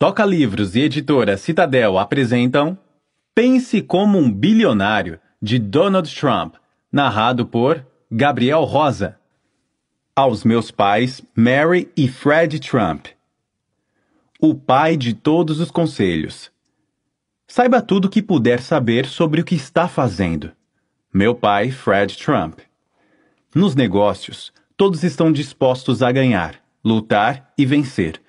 Toca Livros e editora Citadel apresentam Pense como um Bilionário, de Donald Trump, narrado por Gabriel Rosa. Aos meus pais, Mary e Fred Trump. O pai de todos os conselhos. Saiba tudo o que puder saber sobre o que está fazendo. Meu pai, Fred Trump. Nos negócios, todos estão dispostos a ganhar, lutar e vencer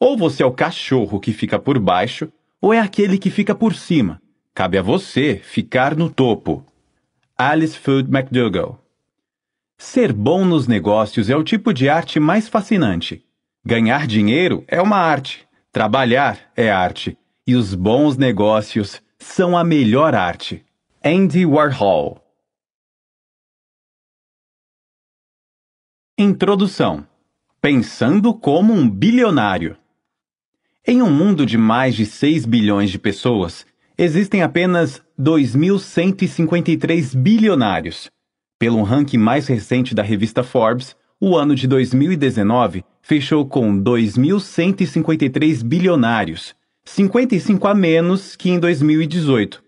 ou você é o cachorro que fica por baixo, ou é aquele que fica por cima. Cabe a você ficar no topo. Alice Food McDougall Ser bom nos negócios é o tipo de arte mais fascinante. Ganhar dinheiro é uma arte, trabalhar é arte, e os bons negócios são a melhor arte. Andy Warhol Introdução Pensando como um bilionário. Em um mundo de mais de 6 bilhões de pessoas, existem apenas 2.153 bilionários. Pelo ranking mais recente da revista Forbes, o ano de 2019 fechou com 2.153 bilionários, 55 a menos que em 2018.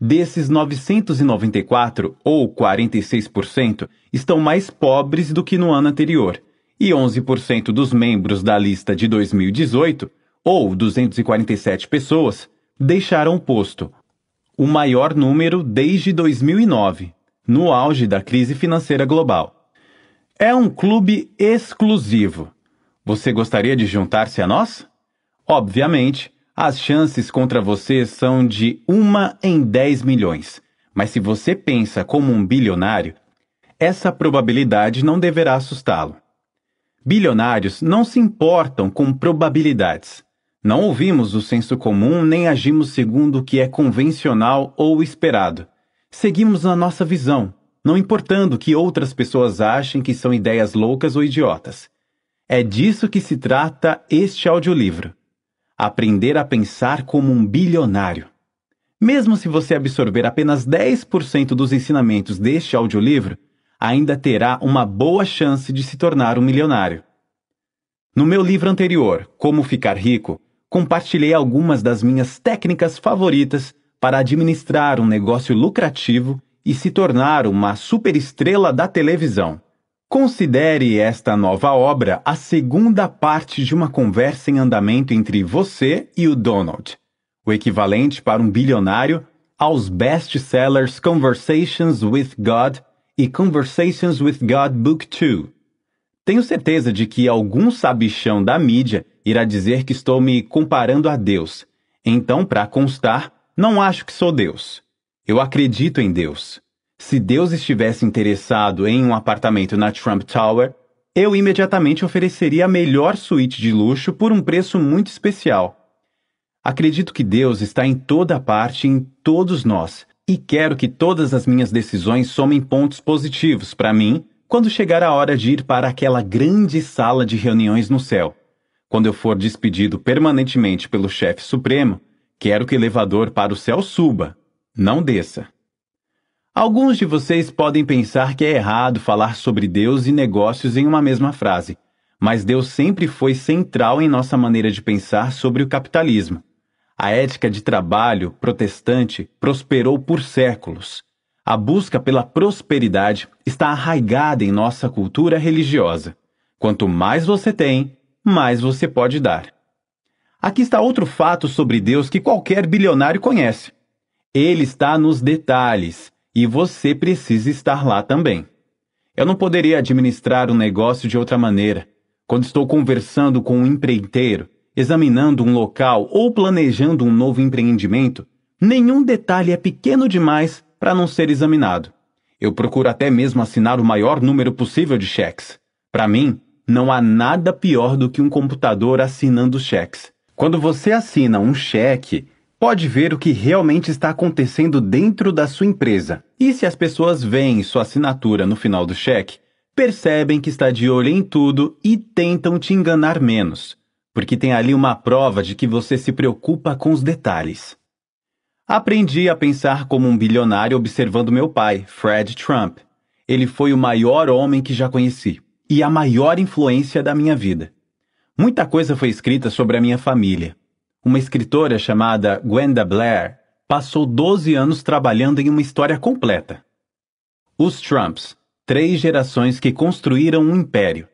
Desses 994, ou 46%, estão mais pobres do que no ano anterior, e 11% dos membros da lista de 2018 ou 247 pessoas, deixaram o posto, o maior número desde 2009, no auge da crise financeira global. É um clube exclusivo. Você gostaria de juntar-se a nós? Obviamente, as chances contra você são de 1 em 10 milhões. Mas se você pensa como um bilionário, essa probabilidade não deverá assustá-lo. Bilionários não se importam com probabilidades. Não ouvimos o senso comum nem agimos segundo o que é convencional ou esperado. Seguimos na nossa visão, não importando o que outras pessoas achem que são ideias loucas ou idiotas. É disso que se trata este audiolivro. Aprender a pensar como um bilionário. Mesmo se você absorver apenas 10% dos ensinamentos deste audiolivro, ainda terá uma boa chance de se tornar um milionário. No meu livro anterior, Como Ficar Rico, compartilhei algumas das minhas técnicas favoritas para administrar um negócio lucrativo e se tornar uma superestrela da televisão. Considere esta nova obra a segunda parte de uma conversa em andamento entre você e o Donald, o equivalente para um bilionário aos best-sellers Conversations with God e Conversations with God Book 2, tenho certeza de que algum sabichão da mídia irá dizer que estou me comparando a Deus. Então, para constar, não acho que sou Deus. Eu acredito em Deus. Se Deus estivesse interessado em um apartamento na Trump Tower, eu imediatamente ofereceria a melhor suíte de luxo por um preço muito especial. Acredito que Deus está em toda parte, em todos nós, e quero que todas as minhas decisões somem pontos positivos para mim quando chegar a hora de ir para aquela grande sala de reuniões no céu. Quando eu for despedido permanentemente pelo chefe supremo, quero que o elevador para o céu suba, não desça. Alguns de vocês podem pensar que é errado falar sobre Deus e negócios em uma mesma frase, mas Deus sempre foi central em nossa maneira de pensar sobre o capitalismo. A ética de trabalho protestante prosperou por séculos a busca pela prosperidade está arraigada em nossa cultura religiosa. Quanto mais você tem, mais você pode dar. Aqui está outro fato sobre Deus que qualquer bilionário conhece. Ele está nos detalhes e você precisa estar lá também. Eu não poderia administrar um negócio de outra maneira. Quando estou conversando com um empreiteiro, examinando um local ou planejando um novo empreendimento, nenhum detalhe é pequeno demais para não ser examinado. Eu procuro até mesmo assinar o maior número possível de cheques. Para mim, não há nada pior do que um computador assinando cheques. Quando você assina um cheque, pode ver o que realmente está acontecendo dentro da sua empresa. E se as pessoas veem sua assinatura no final do cheque, percebem que está de olho em tudo e tentam te enganar menos, porque tem ali uma prova de que você se preocupa com os detalhes. Aprendi a pensar como um bilionário observando meu pai, Fred Trump. Ele foi o maior homem que já conheci e a maior influência da minha vida. Muita coisa foi escrita sobre a minha família. Uma escritora chamada Gwenda Blair passou 12 anos trabalhando em uma história completa. Os Trumps, três gerações que construíram um império.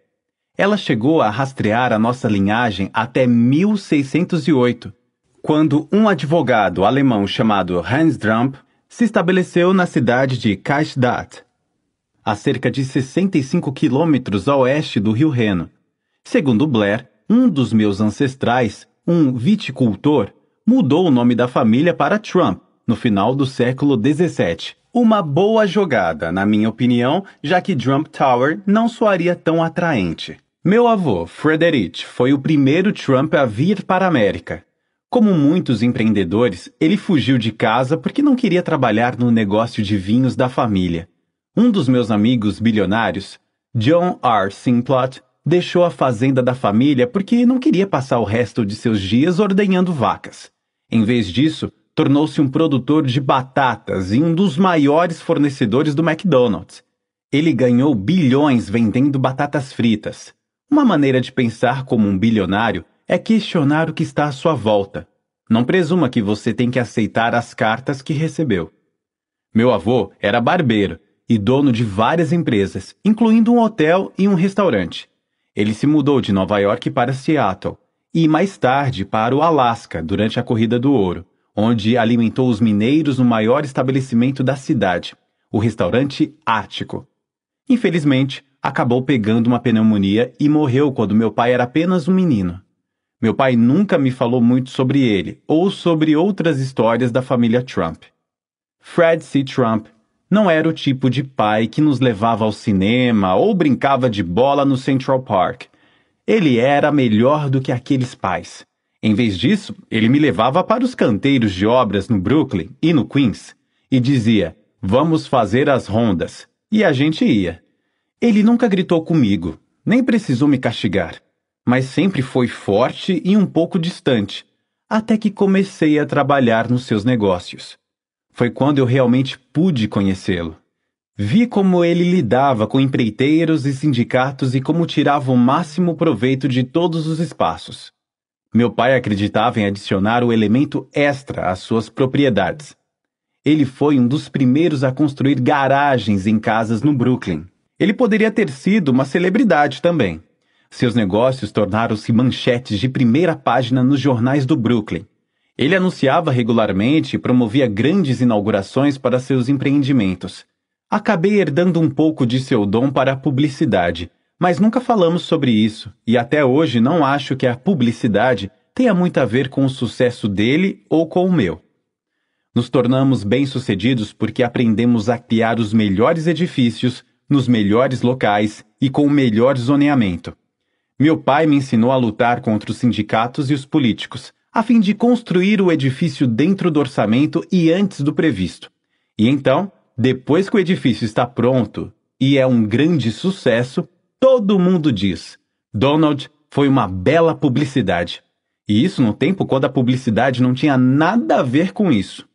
Ela chegou a rastrear a nossa linhagem até 1608, quando um advogado alemão chamado Hans Trump se estabeleceu na cidade de Kaschdatt, a cerca de 65 quilômetros a oeste do Rio Reno. Segundo Blair, um dos meus ancestrais, um viticultor, mudou o nome da família para Trump no final do século 17. Uma boa jogada, na minha opinião, já que Trump Tower não soaria tão atraente. Meu avô, Frederick foi o primeiro Trump a vir para a América. Como muitos empreendedores, ele fugiu de casa porque não queria trabalhar no negócio de vinhos da família. Um dos meus amigos bilionários, John R. Simplot, deixou a fazenda da família porque não queria passar o resto de seus dias ordenhando vacas. Em vez disso, tornou-se um produtor de batatas e um dos maiores fornecedores do McDonald's. Ele ganhou bilhões vendendo batatas fritas. Uma maneira de pensar como um bilionário é questionar o que está à sua volta. Não presuma que você tem que aceitar as cartas que recebeu. Meu avô era barbeiro e dono de várias empresas, incluindo um hotel e um restaurante. Ele se mudou de Nova York para Seattle e mais tarde para o Alasca durante a Corrida do Ouro, onde alimentou os mineiros no maior estabelecimento da cidade, o restaurante Ártico. Infelizmente, acabou pegando uma pneumonia e morreu quando meu pai era apenas um menino. Meu pai nunca me falou muito sobre ele ou sobre outras histórias da família Trump. Fred C. Trump não era o tipo de pai que nos levava ao cinema ou brincava de bola no Central Park. Ele era melhor do que aqueles pais. Em vez disso, ele me levava para os canteiros de obras no Brooklyn e no Queens e dizia: Vamos fazer as rondas. E a gente ia. Ele nunca gritou comigo, nem precisou me castigar mas sempre foi forte e um pouco distante, até que comecei a trabalhar nos seus negócios. Foi quando eu realmente pude conhecê-lo. Vi como ele lidava com empreiteiros e sindicatos e como tirava o máximo proveito de todos os espaços. Meu pai acreditava em adicionar o elemento extra às suas propriedades. Ele foi um dos primeiros a construir garagens em casas no Brooklyn. Ele poderia ter sido uma celebridade também. Seus negócios tornaram-se manchetes de primeira página nos jornais do Brooklyn. Ele anunciava regularmente e promovia grandes inaugurações para seus empreendimentos. Acabei herdando um pouco de seu dom para a publicidade, mas nunca falamos sobre isso, e até hoje não acho que a publicidade tenha muito a ver com o sucesso dele ou com o meu. Nos tornamos bem-sucedidos porque aprendemos a criar os melhores edifícios, nos melhores locais e com o melhor zoneamento. Meu pai me ensinou a lutar contra os sindicatos e os políticos, a fim de construir o edifício dentro do orçamento e antes do previsto. E então, depois que o edifício está pronto e é um grande sucesso, todo mundo diz: Donald foi uma bela publicidade. E isso no tempo quando a publicidade não tinha nada a ver com isso.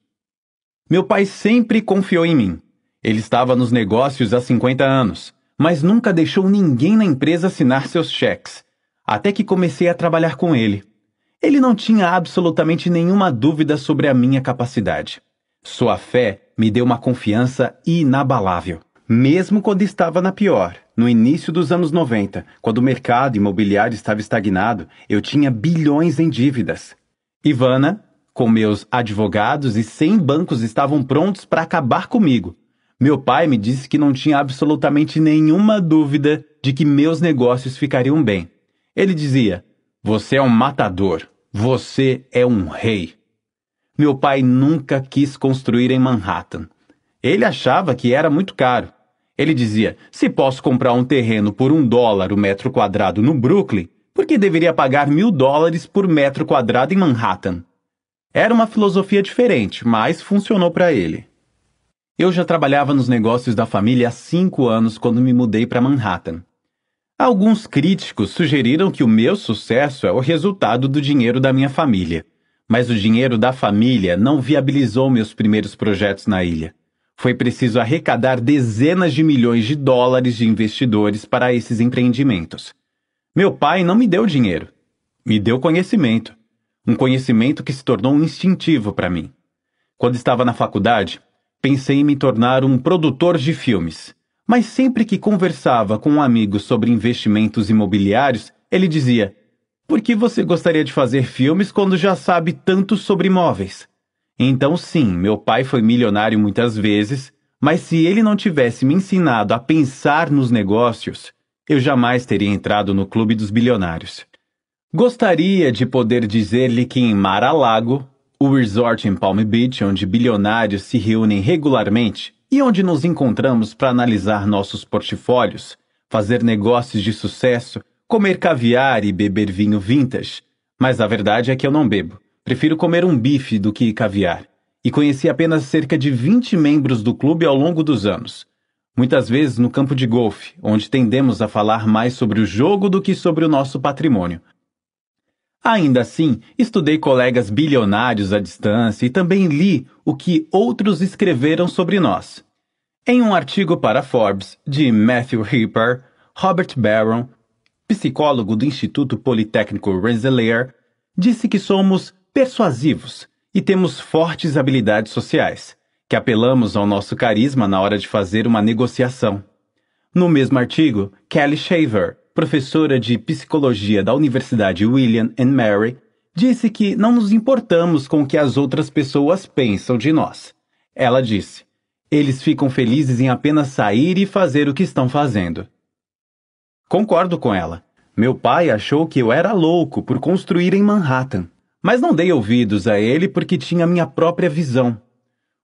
Meu pai sempre confiou em mim. Ele estava nos negócios há 50 anos mas nunca deixou ninguém na empresa assinar seus cheques, até que comecei a trabalhar com ele. Ele não tinha absolutamente nenhuma dúvida sobre a minha capacidade. Sua fé me deu uma confiança inabalável, mesmo quando estava na pior. No início dos anos 90, quando o mercado imobiliário estava estagnado, eu tinha bilhões em dívidas. Ivana, com meus advogados e 100 bancos estavam prontos para acabar comigo, meu pai me disse que não tinha absolutamente nenhuma dúvida de que meus negócios ficariam bem. Ele dizia: Você é um matador, você é um rei. Meu pai nunca quis construir em Manhattan. Ele achava que era muito caro. Ele dizia: Se posso comprar um terreno por um dólar o metro quadrado no Brooklyn, por que deveria pagar mil dólares por metro quadrado em Manhattan? Era uma filosofia diferente, mas funcionou para ele. Eu já trabalhava nos negócios da família há cinco anos quando me mudei para Manhattan. Alguns críticos sugeriram que o meu sucesso é o resultado do dinheiro da minha família, mas o dinheiro da família não viabilizou meus primeiros projetos na ilha. Foi preciso arrecadar dezenas de milhões de dólares de investidores para esses empreendimentos. Meu pai não me deu dinheiro, me deu conhecimento. Um conhecimento que se tornou um instintivo para mim. Quando estava na faculdade, Pensei em me tornar um produtor de filmes, mas sempre que conversava com um amigo sobre investimentos imobiliários, ele dizia: Por que você gostaria de fazer filmes quando já sabe tanto sobre imóveis? Então, sim, meu pai foi milionário muitas vezes, mas se ele não tivesse me ensinado a pensar nos negócios, eu jamais teria entrado no clube dos bilionários. Gostaria de poder dizer-lhe que em Mar-a-Lago o resort em Palm Beach, onde bilionários se reúnem regularmente e onde nos encontramos para analisar nossos portfólios, fazer negócios de sucesso, comer caviar e beber vinho vintage. Mas a verdade é que eu não bebo. Prefiro comer um bife do que caviar. E conheci apenas cerca de 20 membros do clube ao longo dos anos. Muitas vezes no campo de golfe, onde tendemos a falar mais sobre o jogo do que sobre o nosso patrimônio. Ainda assim, estudei colegas bilionários à distância e também li o que outros escreveram sobre nós. Em um artigo para Forbes de Matthew Hipper, Robert Barron, psicólogo do Instituto Politécnico Rensselaer, disse que somos persuasivos e temos fortes habilidades sociais, que apelamos ao nosso carisma na hora de fazer uma negociação. No mesmo artigo, Kelly Shaver, professora de psicologia da Universidade William and Mary, disse que não nos importamos com o que as outras pessoas pensam de nós. Ela disse: Eles ficam felizes em apenas sair e fazer o que estão fazendo. Concordo com ela. Meu pai achou que eu era louco por construir em Manhattan, mas não dei ouvidos a ele porque tinha minha própria visão.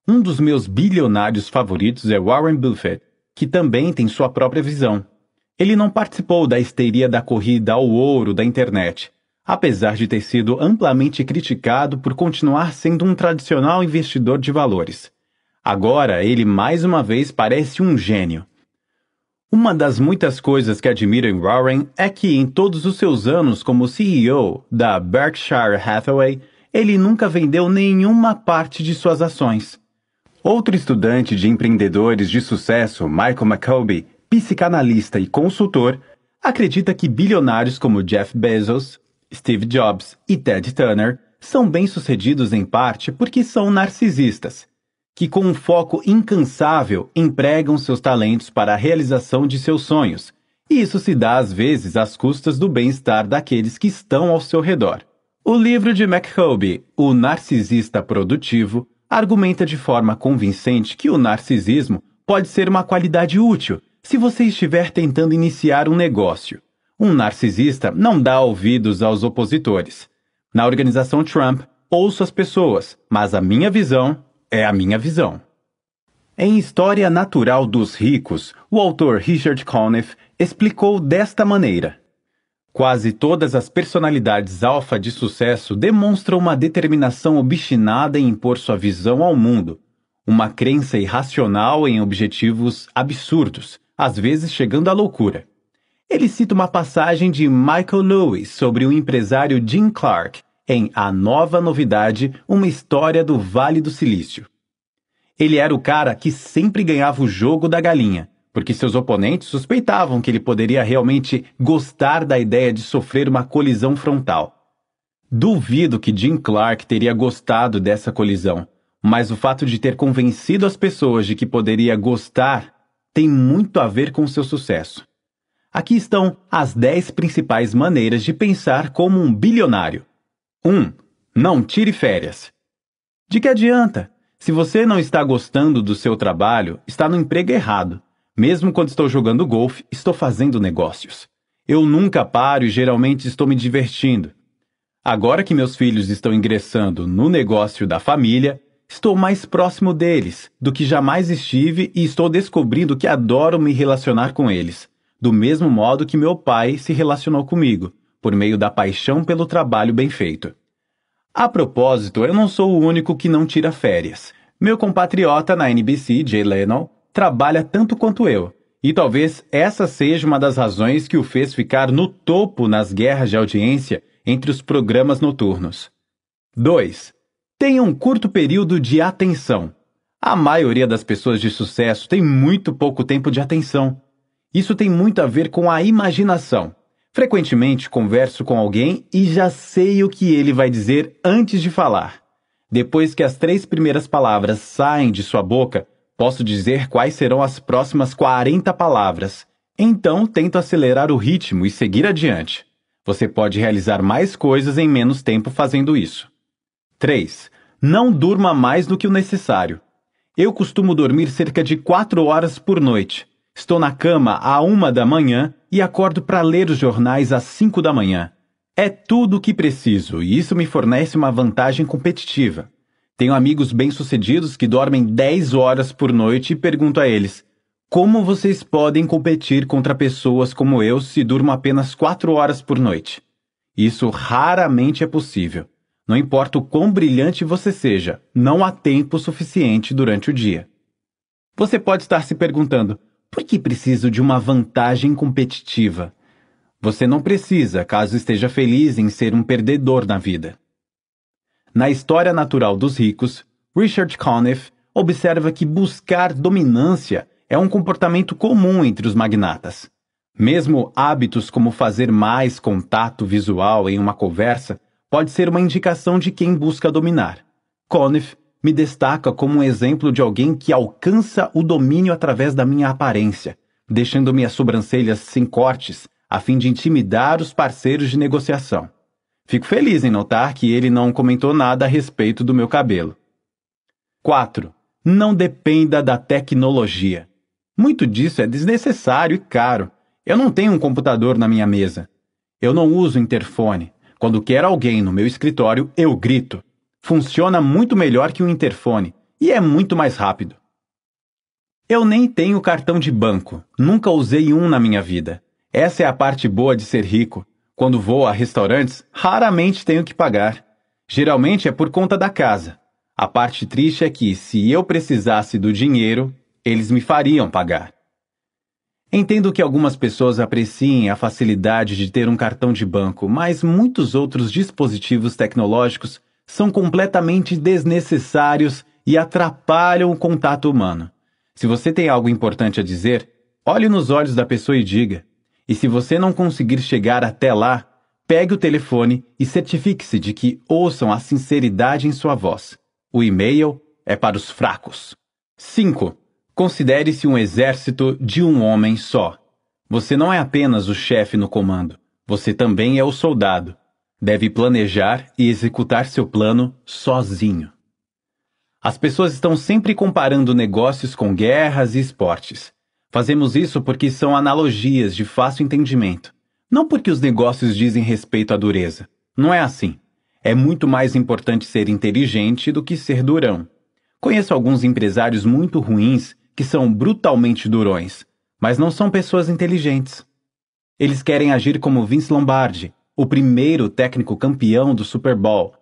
Um dos meus bilionários favoritos é Warren Buffett, que também tem sua própria visão. Ele não participou da histeria da corrida ao ouro da internet, apesar de ter sido amplamente criticado por continuar sendo um tradicional investidor de valores. Agora ele mais uma vez parece um gênio. Uma das muitas coisas que admiro em Warren é que, em todos os seus anos como CEO da Berkshire Hathaway, ele nunca vendeu nenhuma parte de suas ações. Outro estudante de empreendedores de sucesso, Michael McCoby, psicanalista e consultor, acredita que bilionários como Jeff Bezos, Steve Jobs e Ted Turner são bem-sucedidos em parte porque são narcisistas, que com um foco incansável empregam seus talentos para a realização de seus sonhos, e isso se dá às vezes às custas do bem-estar daqueles que estão ao seu redor. O livro de McHobe, O Narcisista Produtivo, argumenta de forma convincente que o narcisismo pode ser uma qualidade útil se você estiver tentando iniciar um negócio, um narcisista não dá ouvidos aos opositores. Na organização Trump, ouço as pessoas, mas a minha visão é a minha visão. Em História Natural dos Ricos, o autor Richard Conniff explicou desta maneira. Quase todas as personalidades alfa de sucesso demonstram uma determinação obstinada em impor sua visão ao mundo, uma crença irracional em objetivos absurdos, às vezes chegando à loucura. Ele cita uma passagem de Michael Lewis sobre o empresário Jim Clark em A Nova Novidade, uma história do Vale do Silício. Ele era o cara que sempre ganhava o jogo da galinha, porque seus oponentes suspeitavam que ele poderia realmente gostar da ideia de sofrer uma colisão frontal. Duvido que Jim Clark teria gostado dessa colisão, mas o fato de ter convencido as pessoas de que poderia gostar tem muito a ver com seu sucesso. Aqui estão as 10 principais maneiras de pensar como um bilionário. 1. Um, não tire férias. De que adianta? Se você não está gostando do seu trabalho, está no emprego errado. Mesmo quando estou jogando golfe, estou fazendo negócios. Eu nunca paro e geralmente estou me divertindo. Agora que meus filhos estão ingressando no negócio da família, Estou mais próximo deles do que jamais estive e estou descobrindo que adoro me relacionar com eles, do mesmo modo que meu pai se relacionou comigo, por meio da paixão pelo trabalho bem feito. A propósito, eu não sou o único que não tira férias. Meu compatriota na NBC, Jay Leno, trabalha tanto quanto eu, e talvez essa seja uma das razões que o fez ficar no topo nas guerras de audiência entre os programas noturnos. 2 tenha um curto período de atenção. A maioria das pessoas de sucesso tem muito pouco tempo de atenção. Isso tem muito a ver com a imaginação. Frequentemente converso com alguém e já sei o que ele vai dizer antes de falar. Depois que as três primeiras palavras saem de sua boca, posso dizer quais serão as próximas 40 palavras. Então tento acelerar o ritmo e seguir adiante. Você pode realizar mais coisas em menos tempo fazendo isso. 3. Não durma mais do que o necessário. Eu costumo dormir cerca de 4 horas por noite. Estou na cama à 1 da manhã e acordo para ler os jornais às 5 da manhã. É tudo o que preciso e isso me fornece uma vantagem competitiva. Tenho amigos bem-sucedidos que dormem 10 horas por noite e pergunto a eles: como vocês podem competir contra pessoas como eu se durmo apenas 4 horas por noite? Isso raramente é possível. Não importa o quão brilhante você seja, não há tempo suficiente durante o dia. Você pode estar se perguntando: por que preciso de uma vantagem competitiva? Você não precisa, caso esteja feliz em ser um perdedor na vida. Na História Natural dos Ricos, Richard Conniff observa que buscar dominância é um comportamento comum entre os magnatas. Mesmo hábitos como fazer mais contato visual em uma conversa pode ser uma indicação de quem busca dominar. Conif me destaca como um exemplo de alguém que alcança o domínio através da minha aparência, deixando minhas sobrancelhas sem cortes, a fim de intimidar os parceiros de negociação. Fico feliz em notar que ele não comentou nada a respeito do meu cabelo. 4. Não dependa da tecnologia. Muito disso é desnecessário e caro. Eu não tenho um computador na minha mesa. Eu não uso interfone. Quando quer alguém no meu escritório, eu grito. Funciona muito melhor que o um interfone e é muito mais rápido. Eu nem tenho cartão de banco, nunca usei um na minha vida. Essa é a parte boa de ser rico. Quando vou a restaurantes, raramente tenho que pagar. Geralmente é por conta da casa. A parte triste é que, se eu precisasse do dinheiro, eles me fariam pagar. Entendo que algumas pessoas apreciem a facilidade de ter um cartão de banco, mas muitos outros dispositivos tecnológicos são completamente desnecessários e atrapalham o contato humano. Se você tem algo importante a dizer, olhe nos olhos da pessoa e diga. E se você não conseguir chegar até lá, pegue o telefone e certifique-se de que ouçam a sinceridade em sua voz. O e-mail é para os fracos. 5. Considere-se um exército de um homem só. Você não é apenas o chefe no comando, você também é o soldado. Deve planejar e executar seu plano sozinho. As pessoas estão sempre comparando negócios com guerras e esportes. Fazemos isso porque são analogias de fácil entendimento, não porque os negócios dizem respeito à dureza. Não é assim. É muito mais importante ser inteligente do que ser durão. Conheço alguns empresários muito ruins que são brutalmente durões, mas não são pessoas inteligentes. Eles querem agir como Vince Lombardi, o primeiro técnico campeão do Super Bowl,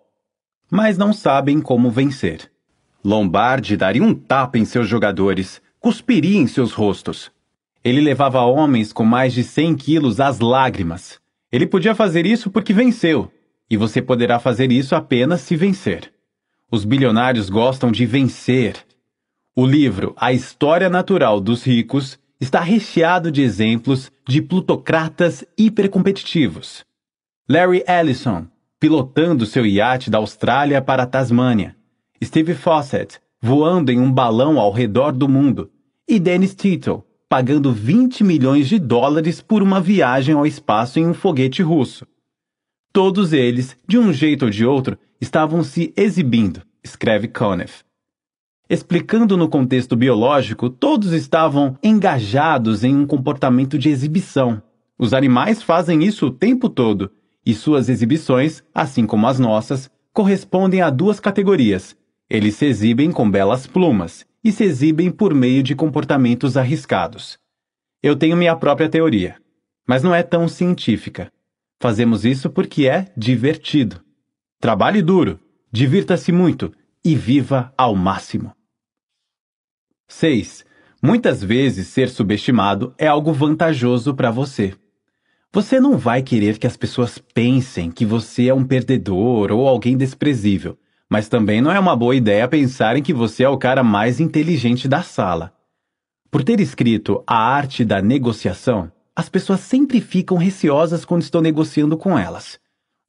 mas não sabem como vencer. Lombardi daria um tapa em seus jogadores, cuspiria em seus rostos. Ele levava homens com mais de 100 quilos às lágrimas. Ele podia fazer isso porque venceu, e você poderá fazer isso apenas se vencer. Os bilionários gostam de vencer, o livro A História Natural dos Ricos está recheado de exemplos de plutocratas hipercompetitivos. Larry Ellison, pilotando seu iate da Austrália para a Tasmânia. Steve Fawcett, voando em um balão ao redor do mundo. E Dennis Tito, pagando 20 milhões de dólares por uma viagem ao espaço em um foguete russo. Todos eles, de um jeito ou de outro, estavam se exibindo, escreve Conniff. Explicando no contexto biológico, todos estavam engajados em um comportamento de exibição. Os animais fazem isso o tempo todo, e suas exibições, assim como as nossas, correspondem a duas categorias. Eles se exibem com belas plumas e se exibem por meio de comportamentos arriscados. Eu tenho minha própria teoria, mas não é tão científica. Fazemos isso porque é divertido. Trabalhe duro, divirta-se muito e viva ao máximo. 6. Muitas vezes ser subestimado é algo vantajoso para você. Você não vai querer que as pessoas pensem que você é um perdedor ou alguém desprezível, mas também não é uma boa ideia pensar em que você é o cara mais inteligente da sala. Por ter escrito A Arte da Negociação, as pessoas sempre ficam receosas quando estou negociando com elas.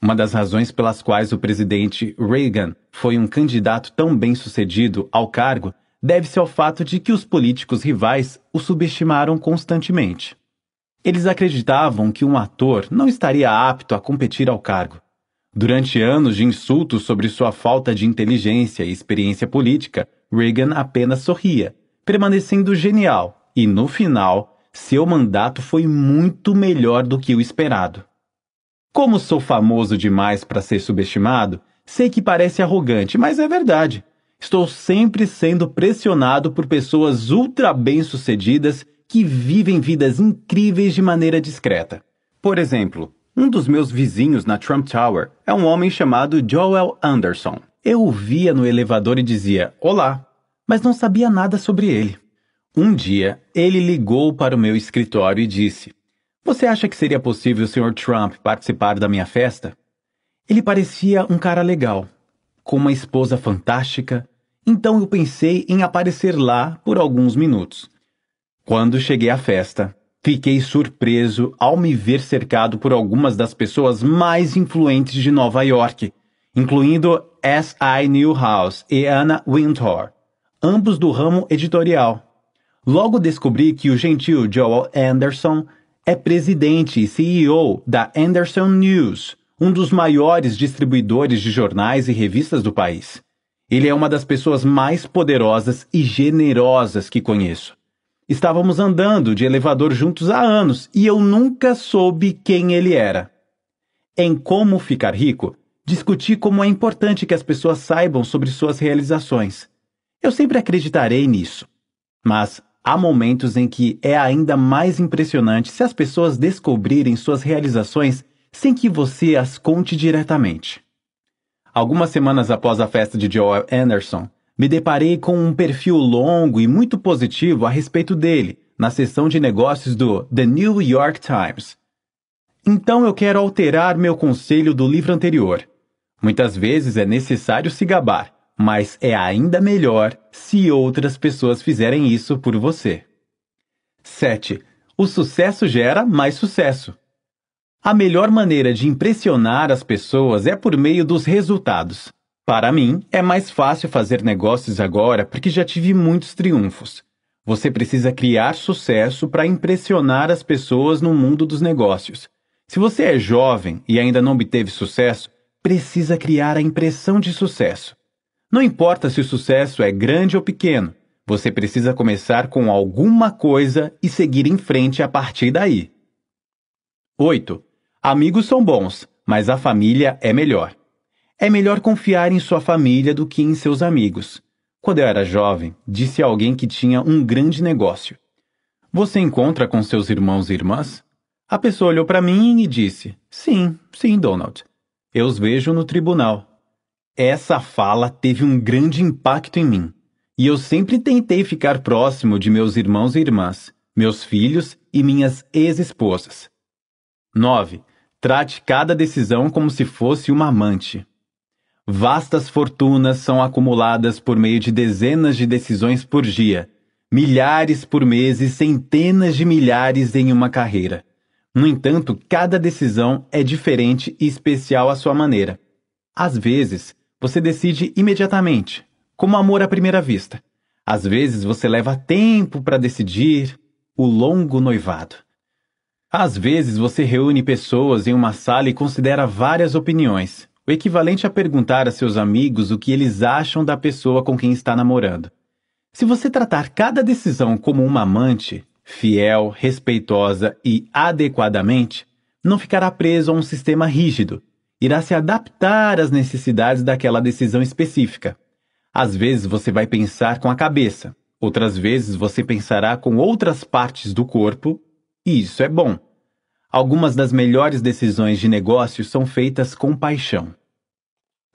Uma das razões pelas quais o presidente Reagan foi um candidato tão bem sucedido ao cargo deve-se ao fato de que os políticos rivais o subestimaram constantemente. Eles acreditavam que um ator não estaria apto a competir ao cargo. Durante anos de insultos sobre sua falta de inteligência e experiência política, Reagan apenas sorria, permanecendo genial, e no final, seu mandato foi muito melhor do que o esperado. Como sou famoso demais para ser subestimado, sei que parece arrogante, mas é verdade. Estou sempre sendo pressionado por pessoas ultra bem-sucedidas que vivem vidas incríveis de maneira discreta. Por exemplo, um dos meus vizinhos na Trump Tower é um homem chamado Joel Anderson. Eu o via no elevador e dizia Olá, mas não sabia nada sobre ele. Um dia, ele ligou para o meu escritório e disse: Você acha que seria possível o Sr. Trump participar da minha festa? Ele parecia um cara legal, com uma esposa fantástica então eu pensei em aparecer lá por alguns minutos. Quando cheguei à festa, fiquei surpreso ao me ver cercado por algumas das pessoas mais influentes de Nova York, incluindo S.I. Newhouse e Anna Wintour, ambos do ramo editorial. Logo descobri que o gentil Joel Anderson é presidente e CEO da Anderson News, um dos maiores distribuidores de jornais e revistas do país. Ele é uma das pessoas mais poderosas e generosas que conheço. Estávamos andando de elevador juntos há anos e eu nunca soube quem ele era. Em Como Ficar Rico, discuti como é importante que as pessoas saibam sobre suas realizações. Eu sempre acreditarei nisso. Mas há momentos em que é ainda mais impressionante se as pessoas descobrirem suas realizações sem que você as conte diretamente. Algumas semanas após a festa de Joel Anderson, me deparei com um perfil longo e muito positivo a respeito dele na seção de negócios do The New York Times. Então eu quero alterar meu conselho do livro anterior. Muitas vezes é necessário se gabar, mas é ainda melhor se outras pessoas fizerem isso por você. 7. O sucesso gera mais sucesso. A melhor maneira de impressionar as pessoas é por meio dos resultados. Para mim, é mais fácil fazer negócios agora porque já tive muitos triunfos. Você precisa criar sucesso para impressionar as pessoas no mundo dos negócios. Se você é jovem e ainda não obteve sucesso, precisa criar a impressão de sucesso. Não importa se o sucesso é grande ou pequeno, você precisa começar com alguma coisa e seguir em frente a partir daí. 8. Amigos são bons, mas a família é melhor. É melhor confiar em sua família do que em seus amigos. Quando eu era jovem, disse a alguém que tinha um grande negócio. Você encontra com seus irmãos e irmãs? A pessoa olhou para mim e disse: Sim, sim, Donald. Eu os vejo no tribunal. Essa fala teve um grande impacto em mim, e eu sempre tentei ficar próximo de meus irmãos e irmãs, meus filhos e minhas ex-esposas. 9. Trate cada decisão como se fosse uma amante. Vastas fortunas são acumuladas por meio de dezenas de decisões por dia, milhares por mês e centenas de milhares em uma carreira. No entanto, cada decisão é diferente e especial à sua maneira. Às vezes, você decide imediatamente, como amor à primeira vista. Às vezes, você leva tempo para decidir o longo noivado. Às vezes você reúne pessoas em uma sala e considera várias opiniões, o equivalente a perguntar a seus amigos o que eles acham da pessoa com quem está namorando. Se você tratar cada decisão como uma amante, fiel, respeitosa e adequadamente, não ficará preso a um sistema rígido, irá se adaptar às necessidades daquela decisão específica. Às vezes você vai pensar com a cabeça, outras vezes você pensará com outras partes do corpo e isso é bom. Algumas das melhores decisões de negócios são feitas com paixão.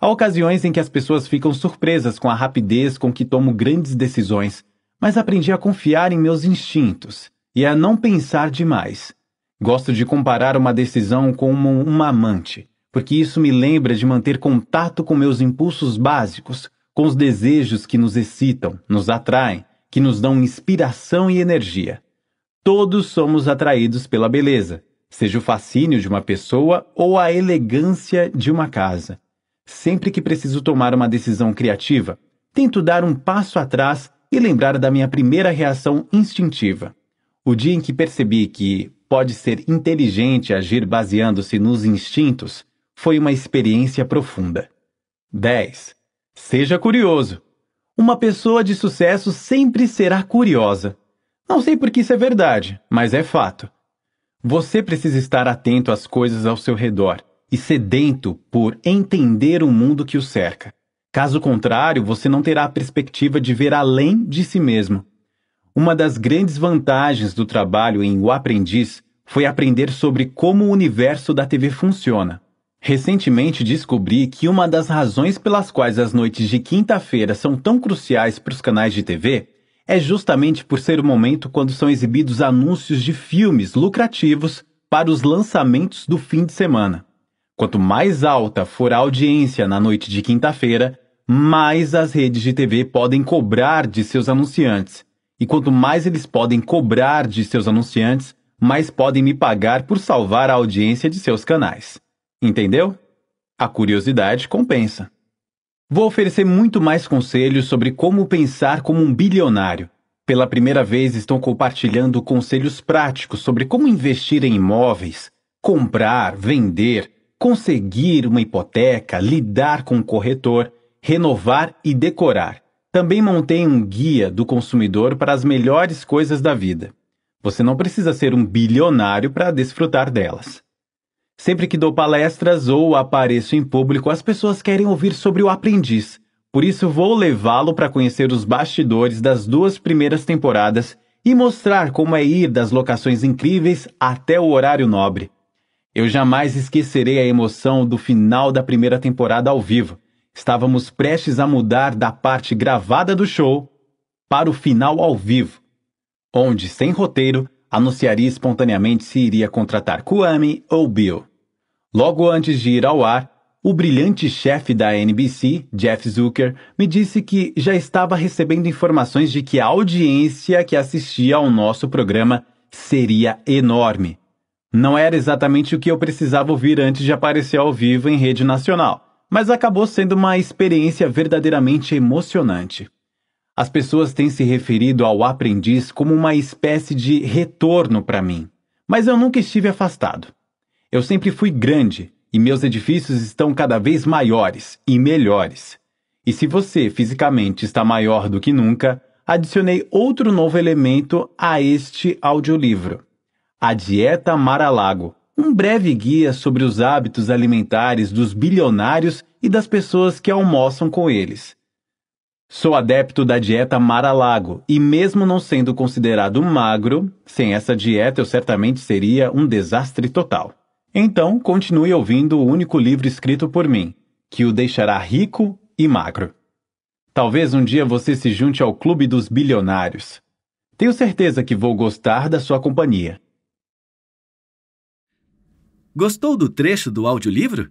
Há ocasiões em que as pessoas ficam surpresas com a rapidez com que tomo grandes decisões, mas aprendi a confiar em meus instintos e a não pensar demais. Gosto de comparar uma decisão com uma amante, porque isso me lembra de manter contato com meus impulsos básicos, com os desejos que nos excitam, nos atraem, que nos dão inspiração e energia. Todos somos atraídos pela beleza, seja o fascínio de uma pessoa ou a elegância de uma casa. Sempre que preciso tomar uma decisão criativa, tento dar um passo atrás e lembrar da minha primeira reação instintiva. O dia em que percebi que pode ser inteligente agir baseando-se nos instintos foi uma experiência profunda. 10. Seja curioso. Uma pessoa de sucesso sempre será curiosa. Não sei porque isso é verdade, mas é fato. Você precisa estar atento às coisas ao seu redor e sedento por entender o mundo que o cerca. Caso contrário, você não terá a perspectiva de ver além de si mesmo. Uma das grandes vantagens do trabalho em O Aprendiz foi aprender sobre como o universo da TV funciona. Recentemente descobri que uma das razões pelas quais as noites de quinta-feira são tão cruciais para os canais de TV é justamente por ser o momento quando são exibidos anúncios de filmes lucrativos para os lançamentos do fim de semana. Quanto mais alta for a audiência na noite de quinta-feira, mais as redes de TV podem cobrar de seus anunciantes. E quanto mais eles podem cobrar de seus anunciantes, mais podem me pagar por salvar a audiência de seus canais. Entendeu? A curiosidade compensa. Vou oferecer muito mais conselhos sobre como pensar como um bilionário. Pela primeira vez, estou compartilhando conselhos práticos sobre como investir em imóveis, comprar, vender, conseguir uma hipoteca, lidar com o corretor, renovar e decorar. Também montei um guia do consumidor para as melhores coisas da vida. Você não precisa ser um bilionário para desfrutar delas. Sempre que dou palestras ou apareço em público, as pessoas querem ouvir sobre o aprendiz. Por isso, vou levá-lo para conhecer os bastidores das duas primeiras temporadas e mostrar como é ir das locações incríveis até o horário nobre. Eu jamais esquecerei a emoção do final da primeira temporada ao vivo. Estávamos prestes a mudar da parte gravada do show para o final ao vivo, onde, sem roteiro, anunciaria espontaneamente se iria contratar Kwame ou Bill. Logo antes de ir ao ar, o brilhante chefe da NBC, Jeff Zucker, me disse que já estava recebendo informações de que a audiência que assistia ao nosso programa seria enorme. Não era exatamente o que eu precisava ouvir antes de aparecer ao vivo em rede nacional, mas acabou sendo uma experiência verdadeiramente emocionante. As pessoas têm se referido ao aprendiz como uma espécie de retorno para mim, mas eu nunca estive afastado. Eu sempre fui grande e meus edifícios estão cada vez maiores e melhores. E se você fisicamente está maior do que nunca, adicionei outro novo elemento a este audiolivro: A Dieta Maralago, um breve guia sobre os hábitos alimentares dos bilionários e das pessoas que almoçam com eles. Sou adepto da dieta Mar-a-Lago e, mesmo não sendo considerado magro, sem essa dieta eu certamente seria um desastre total. Então, continue ouvindo o único livro escrito por mim, que o deixará rico e magro. Talvez um dia você se junte ao Clube dos Bilionários. Tenho certeza que vou gostar da sua companhia. Gostou do trecho do audiolivro?